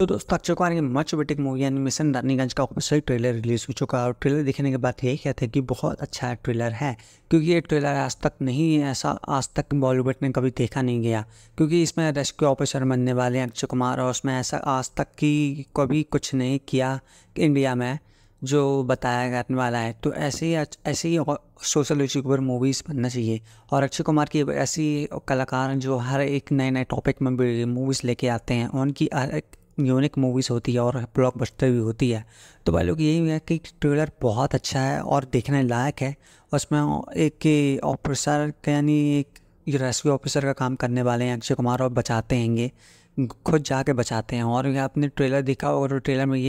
तो दोस्तों अक्षय कुमार की मच बेटिक मूवी यानी मिशन रानीगंज का ऑफिशियल ट्रेलर रिलीज हो चुका है और ट्रेलर देखने के बाद यही कहते हैं कि बहुत अच्छा ट्रेलर है क्योंकि ये ट्रेलर आज तक नहीं ऐसा आज तक बॉलीवुड ने कभी देखा नहीं गया क्योंकि इसमें रेस्क्यू ऑफिसर बनने वाले हैं अक्षय कुमार और उसमें ऐसा आज तक की कभी कुछ नहीं किया इंडिया में जो बताया जाने वाला है तो ऐसे ही ऐसे ही सोशल इशू ऊपर मूवीज़ बनना चाहिए और अक्षय कुमार की ऐसी कलाकार जो हर एक नए नए टॉपिक में मूवीज़ लेके आते हैं उनकी यूनिक मूवीज़ होती है और ब्लॉकबस्टर भी होती है तो भाई लोग यही है कि ट्रेलर बहुत अच्छा है और देखने लायक है उसमें एक ऑफिसर का यानी एक रेस्क्यू ऑफिसर का काम करने वाले हैं अक्षय कुमार और बचाते हैंगे खुद जाके बचाते हैं और अपने ट्रेलर देखा और ट्रेलर तो में ये